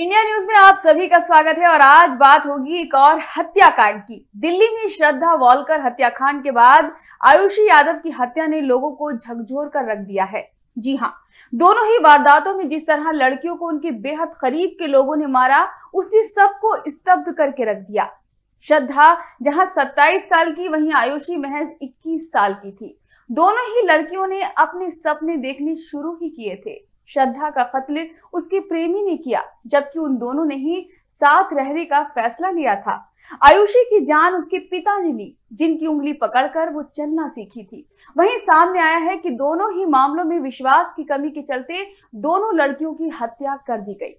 India news में आप सभी का स्वागत है और आज बात होगी एक और हत्याकांड की दिल्ली में श्रद्धा वॉलकर हत्याकांड के बाद आयुषी यादव की हत्या ने लोगों को झकझोर कर रख दिया है जी हाँ दोनों ही वारदातों में जिस तरह लड़कियों को उनके बेहद करीब के लोगों ने मारा उसने सबको स्तब्ध करके रख दिया श्रद्धा जहां 27 साल की वहीं आयुषी महज 21 साल की थी दोनों ही लड़कियों ने अपने सपने देखने शुरू ही किए थे श्रद्धा का कत्ल उसके प्रेमी ने किया जबकि उन दोनों ने ही साथ रहने का फैसला लिया था आयुषी की जान उसके पिता ने ली जिनकी उंगली पकड़कर वो चलना सीखी थी वहीं सामने आया है कि दोनों ही मामलों में विश्वास की कमी के चलते दोनों लड़कियों की हत्या कर दी गई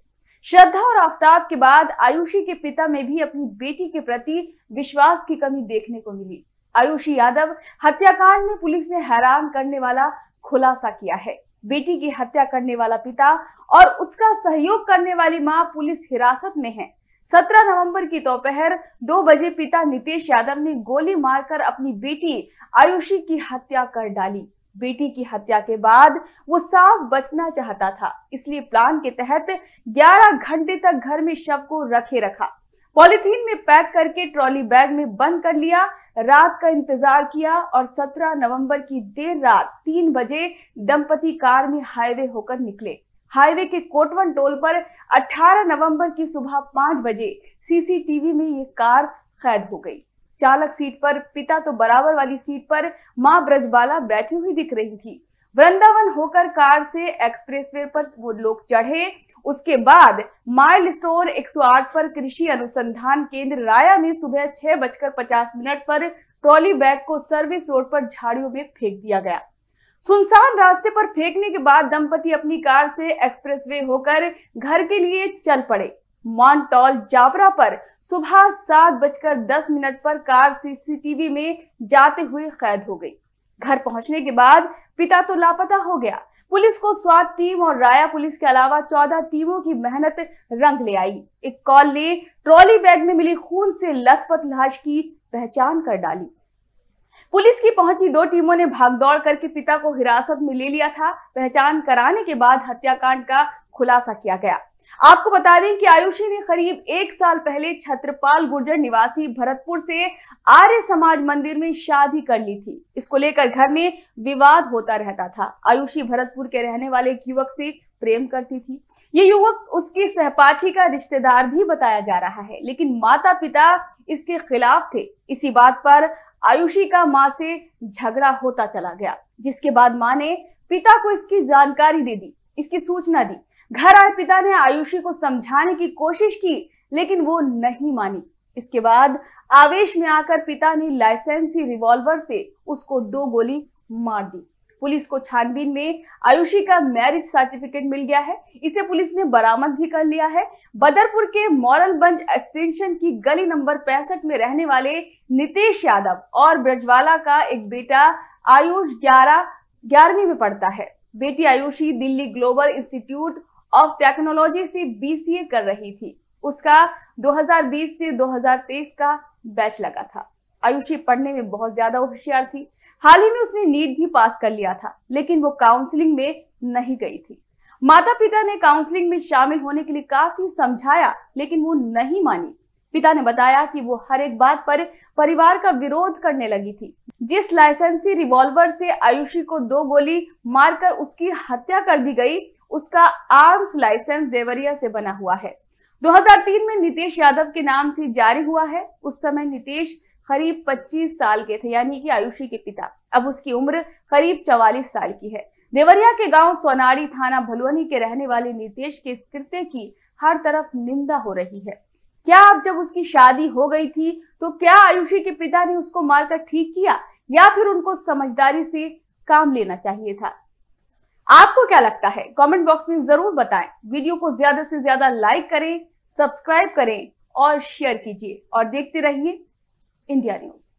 श्रद्धा और आफ्ताब के बाद आयुषी के पिता में भी अपनी बेटी के प्रति विश्वास की कमी देखने को मिली आयुषी यादव हत्याकांड में पुलिस ने हैरान करने वाला खुलासा किया है बेटी की हत्या करने वाला पिता और उसका सहयोग करने वाली मां पुलिस हिरासत में है 17 नवंबर की दोपहर तो दो बजे पिता नितेश यादव ने गोली मारकर अपनी बेटी आयुषी की हत्या कर डाली बेटी की हत्या के बाद वो साफ बचना चाहता था इसलिए प्लान के तहत 11 घंटे तक घर में शव को रखे रखा पॉलिथीन में पैक करके ट्रॉली बैग में बंद कर लिया रात का इंतजार किया और 17 नवंबर की देर रात तीन बजे दंपति कार में हाईवे होकर निकले हाईवे के कोटवन टोल पर 18 नवंबर की सुबह पांच बजे सीसीटीवी में ये कार कैद हो गई चालक सीट पर पिता तो बराबर वाली सीट पर माँ ब्रजबाला बैठी हुई दिख रही थी वृंदावन होकर कार से एक्सप्रेसवे पर वो लोग चढ़े उसके बाद माइल स्टोन एक पर कृषि अनुसंधान केंद्र राया में सुबह छह बजकर पचास मिनट पर ट्रॉली बैग को सर्विस रोड पर झाड़ियों में फेंक दिया गया सुनसान रास्ते पर फेंकने के बाद दंपति अपनी कार से एक्सप्रेसवे होकर घर के लिए चल पड़े मॉन्टॉल जाबरा पर सुबह सात बजकर दस मिनट पर कार सीसीटीवी में जाते हुए कैद हो गई घर पहुंचने के बाद पिता तो लापता हो गया पुलिस को स्वाद टीम और राया पुलिस के अलावा चौदह टीमों की मेहनत रंग ले आई एक कॉल ने ट्रॉली बैग में मिली खून से लथपथ लाश की पहचान कर डाली पुलिस की पहुंची दो टीमों ने भागदौड़ करके पिता को हिरासत में ले लिया था पहचान कराने के बाद हत्याकांड का खुलासा किया गया आपको बता दें कि आयुषी ने करीब एक साल पहले छत्रपाल गुर्जर निवासी भरतपुर से आर्य समाज मंदिर में शादी कर ली थी इसको लेकर घर में विवाद होता रहता था आयुषी भरतपुर के रहने वाले एक युवक से प्रेम करती थी ये युवक उसकी सहपाठी का रिश्तेदार भी बताया जा रहा है लेकिन माता पिता इसके खिलाफ थे इसी बात पर आयुषी का माँ से झगड़ा होता चला गया जिसके बाद माँ ने पिता को इसकी जानकारी दे दी इसकी सूचना दी घर आए पिता ने आयुषी को समझाने की कोशिश की लेकिन वो नहीं मानी इसके बाद आवेश में आकर पिता ने लाइसेंसी रिवॉल्वर से उसको दो गोली मार दी पुलिस को छानबीन में आयुषी का मैरिज सर्टिफिकेट मिल गया है इसे पुलिस ने बरामद भी कर लिया है बदरपुर के मॉरलगंज एक्सटेंशन की गली नंबर पैंसठ में रहने वाले नितेश यादव और ब्रजवाला का एक बेटा आयुष ग्यारह ग्यारहवीं में पढ़ता है बेटी Ayushi Delhi global institute of technology से बीसीए कर रही थी उसका 2020 से 2023 का बैच लगा था आयुषी पढ़ने में बहुत ज्यादा होशियार थी हाल ही में उसने नीट भी पास कर लिया था लेकिन वो काउंसलिंग में नहीं गई थी माता पिता ने काउंसलिंग में शामिल होने के लिए काफी समझाया लेकिन वो नहीं मानी पिता ने बताया कि वो हर एक बात पर परिवार का विरोध करने लगी थी जिस लाइसेंसी रिवॉल्वर से आयुषी को दो गोली मारकर उसकी हत्या कर दी गई उसका आर्म्स लाइसेंस देवरिया से बना हुआ है 2003 में नीतीश यादव के नाम से जारी हुआ है उस समय नीतीश करीब 25 साल के थे यानी कि आयुषी के पिता अब उसकी उम्र करीब 44 साल की है देवरिया के गांव सोनाड़ी थाना भलवनी के रहने वाले नीतीश के इस कृत्य की हर तरफ निंदा हो रही है क्या अब जब उसकी शादी हो गई थी तो क्या आयुषी के पिता ने उसको मारकर ठीक किया या फिर उनको समझदारी से काम लेना चाहिए था आपको क्या लगता है कमेंट बॉक्स में जरूर बताएं वीडियो को ज्यादा से ज्यादा लाइक करें सब्सक्राइब करें और शेयर कीजिए और देखते रहिए इंडिया न्यूज